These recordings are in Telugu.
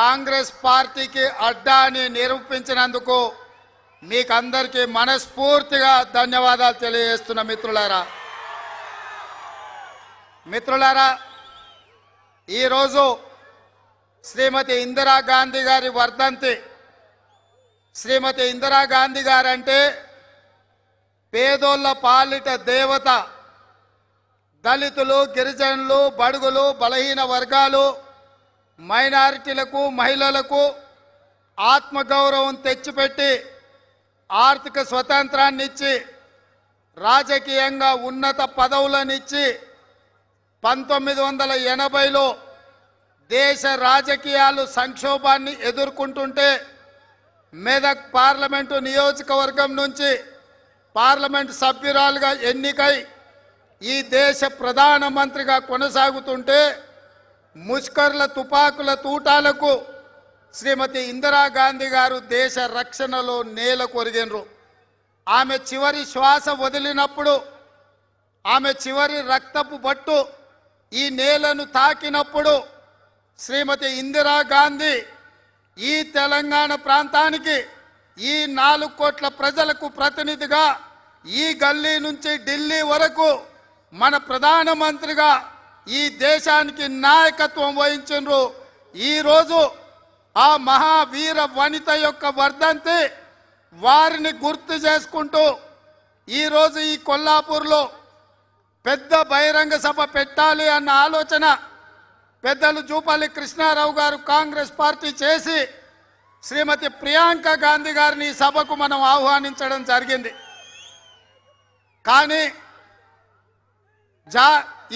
కాంగ్రెస్ పార్టీకి అడ్డా అని నిరూపించినందుకు మీకందరికీ మనస్ఫూర్తిగా ధన్యవాదాలు తెలియజేస్తున్న మిత్రులారా మిత్రులారా ఈరోజు శ్రీమతి ఇందిరాగాంధీ గారి వర్ధంతి శ్రీమతి ఇందిరాగాంధీ గారంటే పేదోళ్ళ పాలిట దేవత దళితులు గిరిజనులు బడుగులు బలహీన వర్గాలు మైనారిటీలకు మహిళలకు ఆత్మగౌరవం తెచ్చిపెట్టి ఆర్థిక స్వతంత్రాన్ని ఇచ్చి రాజకీయంగా ఉన్నత పదవులనిచ్చి పంతొమ్మిది వందల ఎనభైలో దేశ రాజకీయాలు సంక్షోభాన్ని ఎదుర్కొంటుంటే మెదక్ పార్లమెంటు నియోజకవర్గం నుంచి పార్లమెంట్ సభ్యురాలుగా ఎన్నికై ఈ దేశ ప్రధానమంత్రిగా కొనసాగుతుంటే ముష్కర్ల తుపాకుల తూటాలకు శ్రీమతి ఇందిరాగాంధీ గారు దేశ రక్షణలో నేల కొరిగినరు ఆమె చివరి శ్వాస వదిలినప్పుడు ఆమె చివరి రక్తపు బట్టు ఈ నేలను తాకినప్పుడు శ్రీమతి ఇందిరాగాంధీ ఈ తెలంగాణ ప్రాంతానికి ఈ నాలుగు కోట్ల ప్రజలకు ప్రతినిధిగా ఈ గల్లీ నుంచి ఢిల్లీ వరకు మన ప్రధానమంత్రిగా ఈ దేశానికి నాయకత్వం వహించు ఈరోజు ఆ మహావీర వనిత యొక్క వర్ధంతి వారిని గుర్తు చేసుకుంటూ ఈరోజు ఈ కొల్లాపూర్లో పెద్ద బహిరంగ సభ పెట్టాలి అన్న ఆలోచన పెద్దలు జూపల్లి కృష్ణారావు గారు కాంగ్రెస్ పార్టీ చేసి శ్రీమతి ప్రియాంక గాంధీ గారిని సభకు మనం ఆహ్వానించడం జరిగింది కానీ జా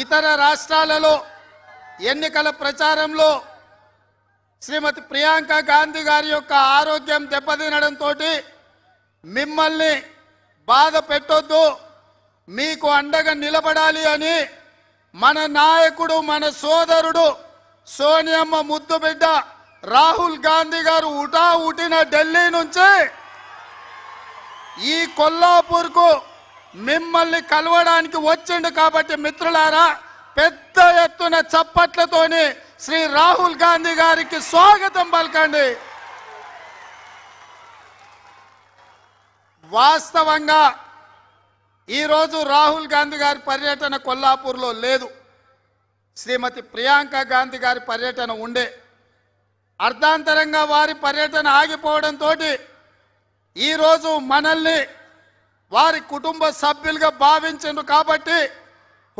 ఇతర రాష్ట్రాలలో ఎన్నికల ప్రచారంలో శ్రీమతి ప్రియాంక గాంధీ గారి యొక్క ఆరోగ్యం దెబ్బతినడంతో మిమ్మల్ని బాధ పెట్టొద్దు మీకు అండగా నిలబడాలి అని మన నాయకుడు మన సోదరుడు సోనియమ్మ ముద్దుబిడ్డ రాహుల్ గాంధీ గారు ఉటా ఉటిన ఢిల్లీ నుంచి ఈ కొల్లాపూర్కు మిమ్మల్ని కలవడానికి వచ్చిండు కాబట్టి మిత్రులారా పెద్ద ఎత్తున చప్పట్లతోని శ్రీ రాహుల్ గాంధీ గారికి స్వాగతం పలకండి వాస్తవంగా ఈరోజు రాహుల్ గాంధీ గారి పర్యటన కొల్లాపూర్లో లేదు శ్రీమతి ప్రియాంక గాంధీ గారి పర్యటన ఉండే అర్ధాంతరంగా వారి పర్యటన ఆగిపోవడంతో ఈరోజు మనల్ని వారి కుటుంబ సభ్యులుగా భావించండు కాబట్టి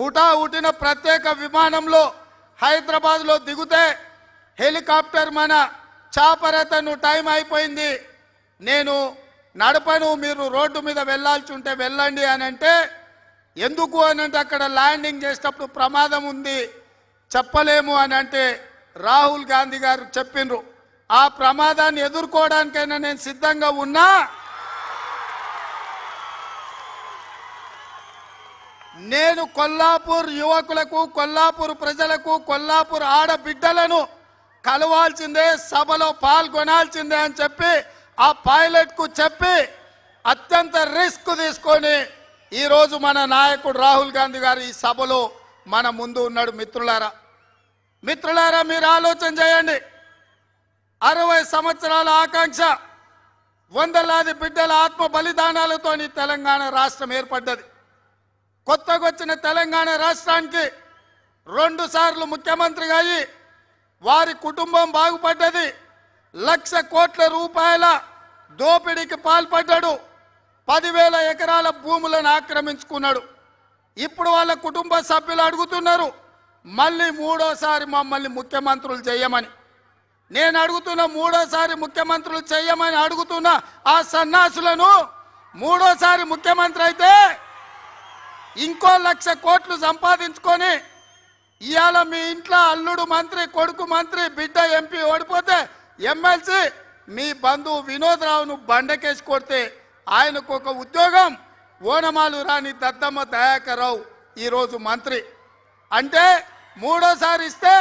హుటా హుటిన ప్రత్యేక విమానంలో హైదరాబాద్లో దిగుతే హెలికాప్టర్ మన చాపరతను టైం అయిపోయింది నేను నడపను మీరు రోడ్డు మీద వెళ్ళాల్సి ఉంటే వెళ్ళండి అని అంటే ఎందుకు అని అంటే అక్కడ ల్యాండింగ్ చేసేటప్పుడు ప్రమాదం ఉంది చెప్పలేము అని అంటే రాహుల్ గాంధీ గారు చెప్పిండ్రు ఆ ప్రమాదాన్ని ఎదుర్కోవడానికైనా నేను సిద్ధంగా ఉన్నా నేను కొల్లాపూర్ యువకులకు కొల్లాపూర్ ప్రజలకు కొల్లాపూర్ ఆడబిడ్డలను కలవాల్సిందే సభలో పాల్గొనాల్సిందే అని చెప్పి ఆ పైలట్కు చెప్పి అత్యంత రిస్క్ తీసుకొని ఈరోజు మన నాయకుడు రాహుల్ గాంధీ గారు ఈ సభలో మన ముందు ఉన్నాడు మిత్రులారా మిత్రులారా మీరు ఆలోచన చేయండి అరవై సంవత్సరాల ఆకాంక్ష వందలాది బిడ్డల ఆత్మ బలిదానాలతో తెలంగాణ రాష్ట్రం ఏర్పడ్డది వచ్చిన తెలంగాణ రాష్ట్రానికి రెండు సార్లు ముఖ్యమంత్రిగా అయ్యి వారి కుటుంబం బాగుపడ్డది లక్ష కోట్ల రూపాయల దోపిడీకి పాల్పడ్డాడు పదివేల ఎకరాల భూములను ఆక్రమించుకున్నాడు ఇప్పుడు వాళ్ళ కుటుంబ సభ్యులు అడుగుతున్నారు మళ్ళీ మూడోసారి మమ్మల్ని ముఖ్యమంత్రులు చేయమని నేను అడుగుతున్న మూడోసారి ముఖ్యమంత్రులు చేయమని అడుగుతున్న ఆ సన్నాసులను మూడోసారి ముఖ్యమంత్రి అయితే ఇంకో లక్ష కోట్లు సంపాదించుకొని ఇవాళ మీ ఇంట్లో అల్లుడు మంత్రి కొడుకు మంత్రి బిడ్డ ఎంపీ ఓడిపోతే ఎమ్మెల్సీ మీ బంధువు వినోద్ బండకేసి కొడితే ఆయనకు ఒక ఉద్యోగం ఓనమాలు రాని దద్దమ్మ దయాకర్రావు ఈరోజు మంత్రి అంటే మూడోసారి ఇస్తే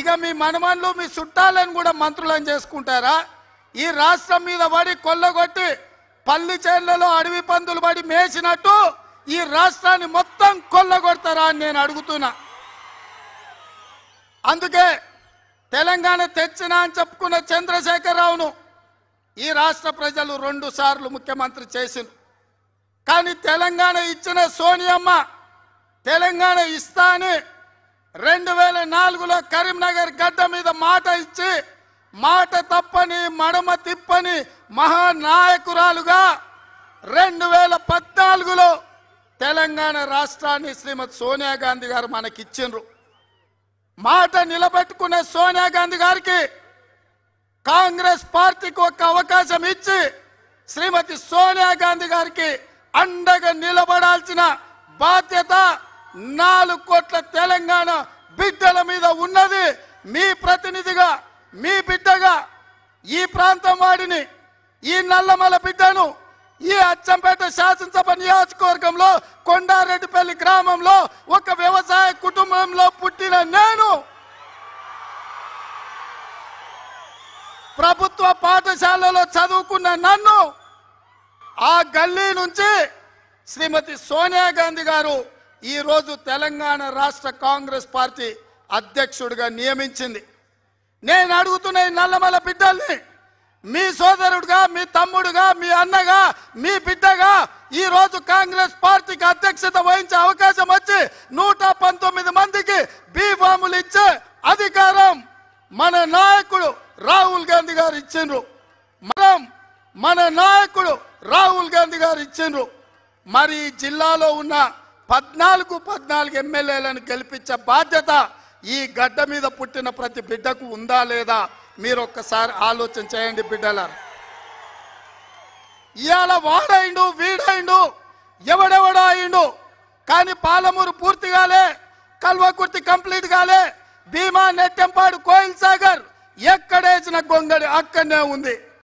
ఇక మీ మనమన్లు మీ చుట్టాలను కూడా మంత్రులను చేసుకుంటారా ఈ రాష్ట్రం మీద పడి కొల్లగొట్టి పల్లి చేర్లలో అడవి పందులు పడి మేసినట్టు ఈ రాష్ట్రాన్ని మొత్తం కొల్లగొడతారా అని నేను అడుగుతున్నా అందుకే తెలంగాణ తెచ్చినా అని చెప్పుకున్న చంద్రశేఖరరావును ఈ రాష్ట్ర ప్రజలు రెండు సార్లు ముఖ్యమంత్రి చేసిన కానీ తెలంగాణ ఇచ్చిన సోనియమ్మ తెలంగాణ ఇస్తా అని రెండు వేల నాలుగులో కరీంనగర్ గడ్డ మీద మాట ఇచ్చి మాట తప్పని మడమ తిప్పని మహానాయకురాలుగా రెండు వేల పద్నాలుగులో తెలంగాణ రాష్ట్రాన్ని శ్రీమతి సోనియా గాంధీ గారు మనకిచ్చిండ్రు మాట నిలబెట్టుకునే సోనియా గాంధీ గారికి కాంగ్రెస్ పార్టీకి ఒక అవకాశం ఇచ్చి శ్రీమతి సోనియా గాంధీ గారికి అండగా నిలబడాల్సిన బాధ్యత నాలుగు కోట్ల తెలంగాణ బిడ్డల మీద ఉన్నది మీ ప్రతినిధిగా మీ బిడ్డగా ఈ ప్రాంతం వాడిని ఈ నల్లమల బిడ్డను ఈ అచ్చంపేట శాసనసభ నియోజకవర్గంలో కొండారెడ్డిపల్లి గ్రామంలో ఒక వ్యవసాయ కుటుంబంలో పుట్టిన నేను ప్రభుత్వ పాఠశాలలో చదువుకున్న నన్ను ఆ గల్లీ నుంచి శ్రీమతి సోనియా గాంధీ గారు ఈరోజు తెలంగాణ రాష్ట్ర కాంగ్రెస్ పార్టీ అధ్యక్షుడిగా నియమించింది నేను అడుగుతున్న ఈ నల్లమల బిడ్డల్ని మీ సోదరుడుగా మీ తమ్ముడుగా మీ అన్నగా మీ బిడ్డగా ఈ రోజు కాంగ్రెస్ పార్టీకి అధ్యక్షత వహించే అవకాశం వచ్చి నూట పంతొమ్మిది మందికి బీఫాములు ఇచ్చే అధికారం మన నాయకుడు రాహుల్ గాంధీ గారు ఇచ్చిండ్రు మనం మన నాయకుడు రాహుల్ గాంధీ గారు ఇచ్చిండ్రు మరి జిల్లాలో ఉన్న పద్నాలుగు పద్నాలుగు ఎమ్మెల్యేలను గెలిపించే బాధ్యత ఈ గడ్డ మీద పుట్టిన ప్రతి బిడ్డకు ఉందా లేదా మీరు ఒక్కసారి ఆలోచన చేయండి బిడ్డలారు ఇవాళ వాడైండు వీడైండు ఎవడెవడో అయిండు కానీ పాలమూరు పూర్తి కాలే కల్వకుర్తి కంప్లీట్ కాలే భీమా నెట్టెంపాడు కోయిల్ సాగర్ ఎక్కడేసిన గొంగడి అక్కడనే ఉంది